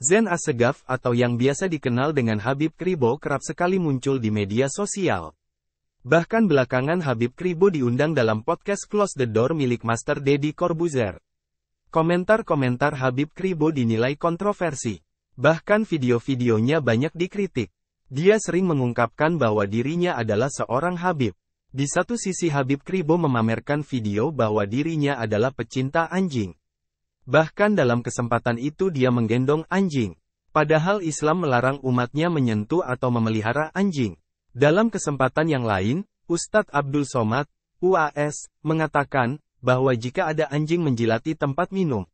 Zen Asegaf atau yang biasa dikenal dengan Habib Kribo kerap sekali muncul di media sosial. Bahkan belakangan Habib Kribo diundang dalam podcast Close the Door milik Master Deddy Corbuzier. Komentar-komentar Habib Kribo dinilai kontroversi. Bahkan video-videonya banyak dikritik. Dia sering mengungkapkan bahwa dirinya adalah seorang Habib. Di satu sisi Habib Kribo memamerkan video bahwa dirinya adalah pecinta anjing. Bahkan dalam kesempatan itu dia menggendong anjing. Padahal Islam melarang umatnya menyentuh atau memelihara anjing. Dalam kesempatan yang lain, Ustadz Abdul Somad, UAS, mengatakan, bahwa jika ada anjing menjilati tempat minum,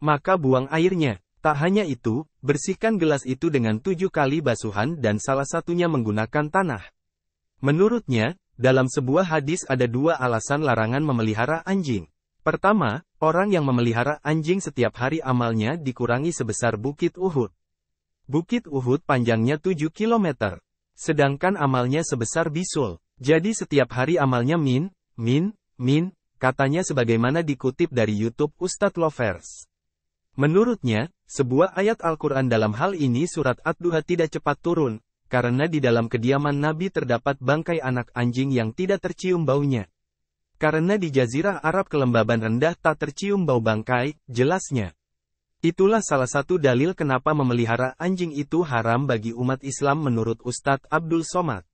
maka buang airnya. Tak hanya itu, bersihkan gelas itu dengan tujuh kali basuhan dan salah satunya menggunakan tanah. Menurutnya, dalam sebuah hadis ada dua alasan larangan memelihara anjing. Pertama, orang yang memelihara anjing setiap hari amalnya dikurangi sebesar Bukit Uhud. Bukit Uhud panjangnya 7 km. Sedangkan amalnya sebesar bisul. Jadi setiap hari amalnya min, min, min, katanya sebagaimana dikutip dari YouTube Ustadz Lovers. Menurutnya, sebuah ayat Al-Quran dalam hal ini surat Ad-Duha tidak cepat turun, karena di dalam kediaman Nabi terdapat bangkai anak anjing yang tidak tercium baunya. Karena di Jazirah Arab kelembaban rendah tak tercium bau bangkai, jelasnya. Itulah salah satu dalil kenapa memelihara anjing itu haram bagi umat Islam menurut Ustadz Abdul Somad.